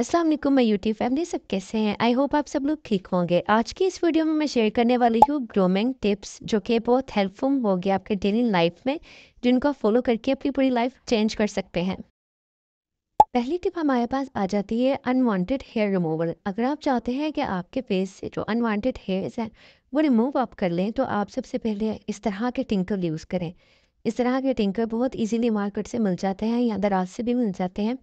अस्सलाम वालेकुम मैं यूट्यूब फैमिली सब कैसे हैं आई होप आप सब लोग ठीक होंगे आज की इस वीडियो में मैं शेयर करने वाली हूँ ग्रोमिंग टिप्स जो कि बहुत हेल्पफुल होगी आपके डेली लाइफ में जिनको आप फॉलो करके अपनी पूरी लाइफ चेंज कर सकते हैं पहली टिप हमारे पास आ जाती है अनवांटेड हेयर रिमूवल अगर आप चाहते हैं कि आपके फेस से जो अनवांटेड हेयर्स हैं वो रिमूव आप कर लें तो आप सबसे पहले इस तरह के टिंकर यूज़ करें इस तरह के टिंकर बहुत इजीली मार्केट से मिल जाते हैं या दराज से भी मिल जाते हैं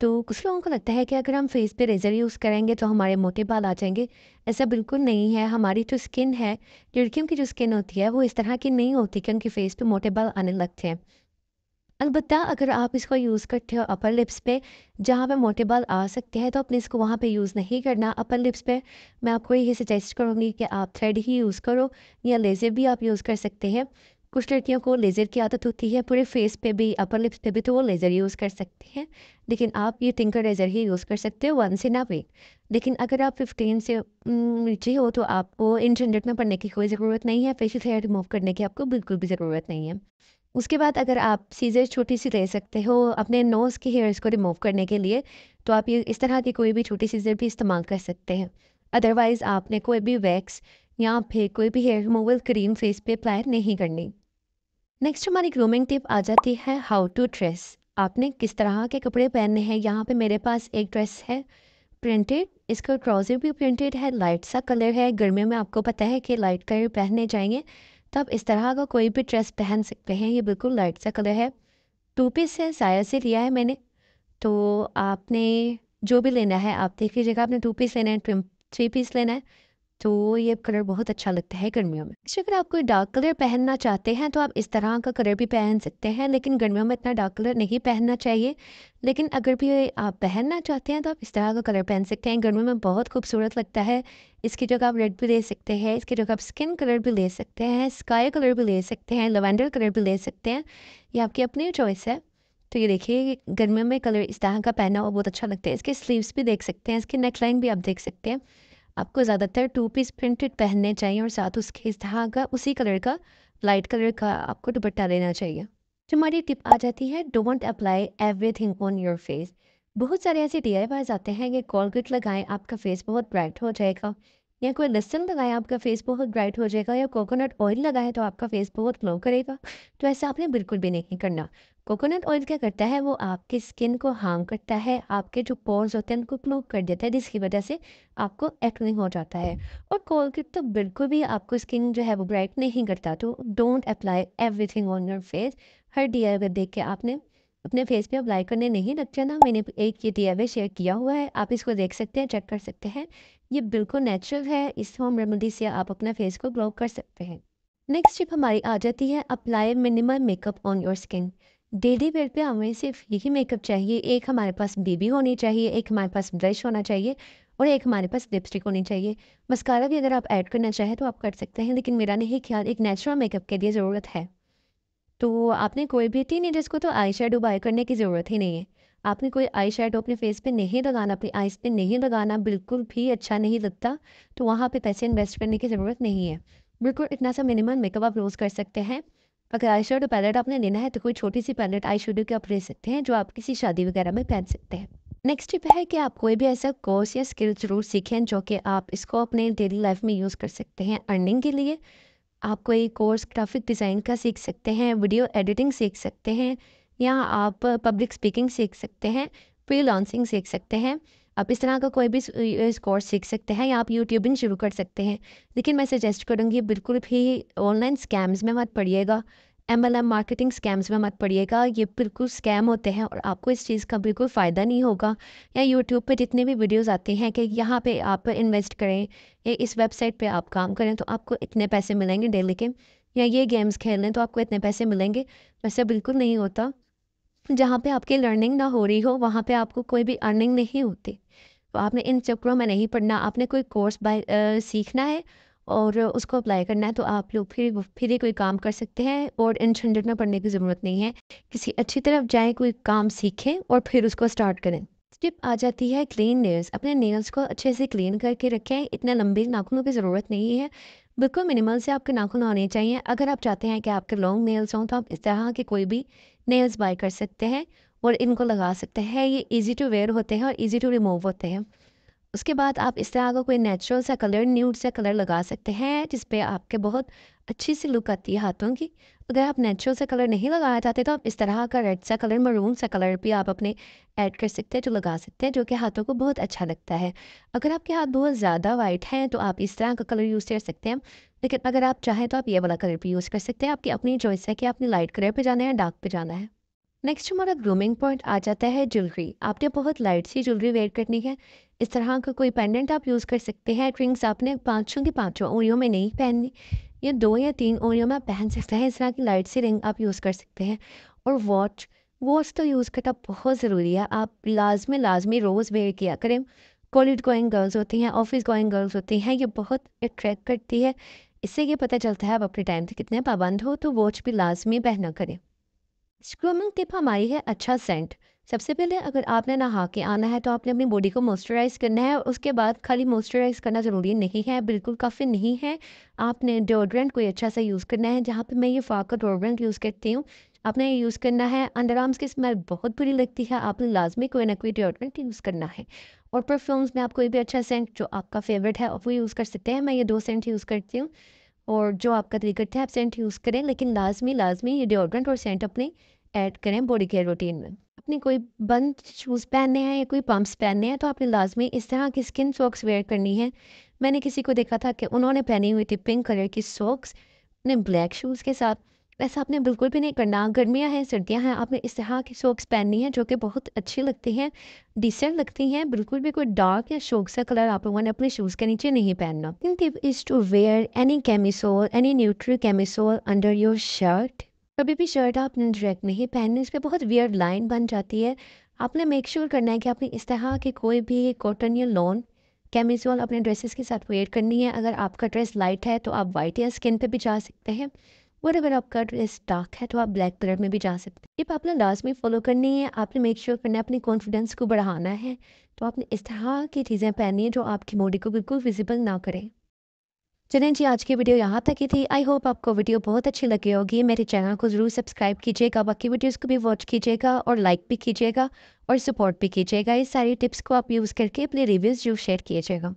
तो कुछ लोगों को लगता है कि अगर हम फेस पे रेज़र यूज़ करेंगे तो हमारे मोटे बाल आ जाएंगे ऐसा बिल्कुल नहीं है हमारी जो स्किन है लड़कियों की जो स्किन होती है वो इस तरह की नहीं होती कि उनके फेस पे मोटे बाल आने लगते हैं अलबत्त अगर आप इसको यूज़ करते हो अपर लिप्स पे जहाँ पे मोटे बाल आ सकते हैं तो अपने इसको वहाँ पे यूज़ नहीं करना अपर लिप्स पे मैं आपको यही सजेस्ट करूँगी कि आप थ्रेड ही यूज़ करो या लेज़र भी आप यूज़ कर सकते हैं कुछ लड़कियों को लेज़र की आदत होती है पूरे फेस पे भी अपर लिप्स पे भी तो वो लेज़र यूज़ कर सकती हैं लेकिन आप ये टिंकर लेज़र ही यूज़ कर सकते हो वन से ना वे लेकिन अगर आप फिफ्टीन से नीचे हो तो आपको इन इंटरनेट में पढ़ने की कोई ज़रूरत नहीं है फेशियल हेयर रिमूव करने की आपको बिल्कुल भी ज़रूरत नहीं है उसके बाद अगर आप सीज़र छोटी सी ले सकते हो अपने नोज़ के हेयर्स को रिमूव करने के लिए तो आप ये इस तरह की कोई भी छोटी सीज़र भी इस्तेमाल कर सकते हैं अदरवाइज़ आपने कोई भी वैक्स या फिर कोई भी हेयर रिमूवल क्रीम फेस पे अप्लाई नहीं करनी नेक्स्ट हमारी ग्रूमिंग टिप आ जाती है हाउ टू ड्रेस आपने किस तरह के कपड़े पहनने हैं यहाँ पे मेरे पास एक ड्रेस है प्रिंटेड इसका ट्राउज़र भी प्रिंटेड है लाइट सा कलर है गर्मियों में आपको पता है कि लाइट कलर पहनने जाएंगे तो आप इस तरह का कोई भी ड्रेस पहन सकते हैं ये बिल्कुल लाइट सा कलर है टू पीस है साया से लिया है मैंने तो आपने जो भी लेना है आप देख लीजिएगा आपने टू पीस लेना है थ्री पीस लेना है तो ये कलर बहुत अच्छा लगता है गर्मियों में नेक्स्ट अच्छा, अगर आप कोई डार्क कलर पहनना चाहते हैं तो आप इस तरह का कलर भी पहन सकते हैं लेकिन गर्मियों में इतना डार्क कलर नहीं पहनना चाहिए लेकिन अगर भी आप पहनना चाहते हैं तो आप इस तरह का कलर पहन सकते हैं गर्मियों में बहुत खूबसूरत लगता है इसकी जगह आप रेड भी ले सकते हैं इसकी जगह आप स्किन कलर भी ले सकते हैं स्काई कलर भी ले सकते हैं लेवेंडर कलर भी ले सकते हैं ये आपकी अपनी चॉइस है तो ये देखिए गर्मियों में कलर इस तरह का पहना हुआ बहुत अच्छा लगता है इसके स्लीव्स भी देख सकते हैं इसकी नेकलाइन भी आप देख सकते हैं आपको ज़्यादातर टू पीस प्रिंटेड पहनने चाहिए और साथ उसके धागा उसी कलर का लाइट कलर का आपको दुपट्टा लेना चाहिए जो तो हमारी टिप आ जाती है don't apply everything on your face बहुत सारे ऐसे डी आते हैं कि कॉलगेट लगाएं आपका फेस बहुत ब्राइट हो जाएगा या कोई लसन लगाया आपका फेस बहुत ब्राइट हो जाएगा या कोकोनट ऑयल लगाया तो आपका फेस बहुत ग्लो करेगा तो ऐसा आपने बिल्कुल भी नहीं करना कोकोनट ऑयल क्या करता है वो आपकी स्किन को हार्म करता है आपके जो पोर्स होते हैं उनको ग्लो कर देता है जिसकी वजह से आपको एक्निंग हो जाता है और कोलगेट तो बिल्कुल भी आपको स्किन जो है वो ब्राइट नहीं करता तो don't apply everything on your face हर डी अगर देख के आपने अपने फेस पे अप्लाई करने नहीं लगते ना मैंने एक ये डी शेयर किया हुआ है आप इसको देख सकते हैं चेक कर सकते हैं ये बिल्कुल नेचुरल है इस होम रेमेडी से आप अपना फेस को ग्लो कर सकते हैं नेक्स्ट टिप हमारी आ जाती है apply minimum makeup on your skin daily wear पे हमें सिर्फ यही मेकअप चाहिए एक हमारे पास बीबी होनी चाहिए एक हमारे पास ब्रश होना चाहिए और एक हमारे पास लिपस्टिक होनी चाहिए मस्कारा भी अगर आप ऐड करना चाहें तो आप कर सकते हैं लेकिन मेरा नहीं ख्याल एक नेचुरल मेकअप के लिए ज़रूरत है तो आपने कोई भी एजर्स को तो आई शेडो बाय करने की ज़रूरत ही नहीं है आपने कोई आई शेडो अपने फेस पे नहीं लगाना अपनी आईज पे नहीं लगाना बिल्कुल भी अच्छा नहीं लगता तो वहाँ पे पैसे इन्वेस्ट करने की ज़रूरत नहीं है बिल्कुल इतना सा मिनिमम मेकअप आप रोज़ कर सकते हैं अगर आई शेडो पैलेट आपने लेना है तो कोई छोटी सी पैलेट आई शेडो की आप ले सकते हैं जो आप किसी शादी वगैरह में पहन सकते हैं नेक्स्ट टिप है कि आप कोई भी ऐसा कोर्स या स्किल जरूर सीखें जो कि आप इसको अपने डेली लाइफ में यूज़ कर सकते हैं अर्निंग के लिए आप कोई कोर्स ग्राफ़िक डिज़ाइन का सीख सकते हैं वीडियो एडिटिंग सीख सकते हैं या आप पब्लिक स्पीकिंग सीख सकते हैं लॉन्सिंग सीख सकते हैं आप इस तरह का कोई भी कोर्स सीख सकते हैं या आप यूट्यूबिंग शुरू कर सकते हैं लेकिन मैं सजेस्ट करूँगी बिल्कुल भी ऑनलाइन स्कैम्स में मत पड़िएगा M L M marketing scams में मत पड़िएगा ये बिल्कुल स्कैम होते हैं और आपको इस चीज़ का बिल्कुल फ़ायदा नहीं होगा या यूट्यूब पे जितने भी वीडियोस आते हैं कि यहाँ पे आप इन्वेस्ट करें या इस वेबसाइट पे आप काम करें तो आपको इतने पैसे मिलेंगे डेली के या ये गेम्स खेल लें तो आपको इतने पैसे मिलेंगे वैसे बिल्कुल नहीं होता जहाँ पर आपकी लर्निंग ना हो रही हो वहाँ पर आपको कोई भी अर्निंग नहीं होती तो आपने इन चक्रों में नहीं पढ़ना आपने कोई कोर्स बाय सीखना है और उसको अप्लाई करना है तो आप लोग फिर फिर ही कोई काम कर सकते हैं और इन झंझट में पढ़ने की ज़रूरत नहीं है किसी अच्छी तरफ जाएं कोई काम सीखें और फिर उसको स्टार्ट करें स्टिप आ जाती है क्लीन नेल्स अपने नेल्स को अच्छे से क्लीन करके रखें इतने लंबे नाखूनों की ज़रूरत नहीं है बिल्कुल मिनिमल से आपके नाखून आने चाहिए अगर आप चाहते हैं कि आपके लॉन्ग नेल्स हों तो आप इस तरह के कोई भी नेल्स बाय कर सकते हैं और इनको लगा सकते हैं ये इजी टू वेयर होते हैं और इजी टू रिमूव होते हैं उसके बाद आप इस तरह का कोई नेचुरल सा कलर न्यूड सा कलर लगा सकते हैं जिस पे आपके बहुत अच्छी सी लुक आती है हाथों की अगर आप नेचुरल सा कलर नहीं लगाना चाहते तो आप इस तरह का रेड सा कलर मरून सा कलर भी आप अपने ऐड कर सकते हैं जो लगा सकते हैं जो कि हाथों को बहुत अच्छा लगता है अगर आपके हाथ बहुत ज़्यादा वाइट हैं तो आप इस तरह का कलर यूज़ कर सकते हैं लेकिन अगर आप चाहें तो आप ये वाला कलर भी यूज़ कर सकते हैं आपकी अपनी चॉइस है कि आपने लाइट कलर पर जाना है डार्क पर जाना है नेक्स्ट हमारा ग्रूमिंग पॉइंट आ जाता है ज्वेलरी आपने बहुत लाइट सी ज्वेलरी वेयर करनी है इस तरह का कोई पेंडेंट आप यूज़ कर सकते हैं रिंग्स आपने पाँचों की पाँचों उंगलियों में नहीं पहननी या दो या तीन उंगलियों में आप पहन सकते हैं इस तरह की लाइट सी रिंग आप यूज़ कर सकते हैं और वॉच वॉच तो यूज़ करना बहुत ज़रूरी है आप लाजमी लाजमी रोज़ वेयर किया करें कॉलेज गोइंग गर्ल्स होती हैं ऑफिस गोइंग गर्ल्स होती हैं ये बहुत अट्रैक्ट करती है इससे ये पता चलता है आप अपने टाइम से कितने पाबंद हो तो वॉच भी लाजमी पहना करें स्क्रमिंग टिप हमारी है अच्छा सेंट सबसे पहले अगर आपने नहा के आना है तो आपने अपनी बॉडी को मॉइस्चराइज करना है और उसके बाद खाली मॉइस्चराइज करना ज़रूरी नहीं है बिल्कुल काफ़ी नहीं है आपने डिओड्रेंट कोई अच्छा सा यूज़ करना है जहाँ पे मैं ये का डिओड्रेंट यूज़ करती हूँ आपने ये यूज़ करना है अंडर आर्म्स की स्मेल बहुत बुरी लगती है आपने लाजमी कोई ना कोई डिओड्रेंट यूज़ करना है और परफ्यूम्स में आप कोई भी अच्छा सेंट जो आपका फेवरेट है वो यूज़ कर सकते हैं मैं ये दो सेंट यूज़ करती हूँ और जो आपका तरीका था आप सेंट यूज़ करें लेकिन लाजमी लाजमी ये डिओड्रेंट और सेंट अपने ऐड करें बॉडी केयर रूटीन में अपने कोई बंद शूज़ पहनने हैं या कोई पम्प्स पहनने हैं तो आपने लाजमी इस तरह की स्किन सॉक्स वेयर करनी है मैंने किसी को देखा था कि उन्होंने पहनी हुई थी पिंक कलर की सॉक्स अपने ब्लैक शूज़ के साथ वैसे आपने बिल्कुल भी नहीं करना गर्मियाँ हैं सर्दियाँ हैं आपने इस तरह की सॉक्स पहननी है जो कि बहुत अच्छी लगती हैं डिसेंट लगती हैं बिल्कुल भी कोई डार्क या शोक सा कलर आप लोगों ने अपने शूज़ के नीचे नहीं पहनना tip is to wear any camisole any neutral camisole under your shirt कभी भी शर्ट आपने डायरेक्ट नहीं पहननी इस पर बहुत वियर लाइन बन जाती है आपने मेक श्योर sure करना है कि आपने इस तरह की कोई भी कॉटन या लॉन कैमिसोल अपने ड्रेसेस के साथ वेयर करनी है अगर आपका ड्रेस लाइट है तो आप वाइट या स्किन पर भी जा सकते हैं वट अगर आपका ड्रेस डार्क है तो आप ब्लैक कलर में भी जा सकते हैं ये आपने लाजमी फॉलो करनी है आपने मेक श्योर sure करना है अपनी कॉन्फिडेंस को बढ़ाना है तो आपने इस तरह की चीज़ें पहननी है जो आपकी बॉडी को बिल्कुल विजिबल ना करें चलें जी आज की वीडियो यहाँ तक ही थी आई होप आपको वीडियो बहुत अच्छी लगी होगी मेरे चैनल को ज़रूर सब्सक्राइब कीजिएगा बाकी वीडियोस को भी वॉच कीजिएगा और लाइक भी कीजिएगा और सपोर्ट भी कीजिएगा इस सारी टिप्स को आप यूज़ करके अपने रिव्यूज़ जरूर शेयर कीजिएगा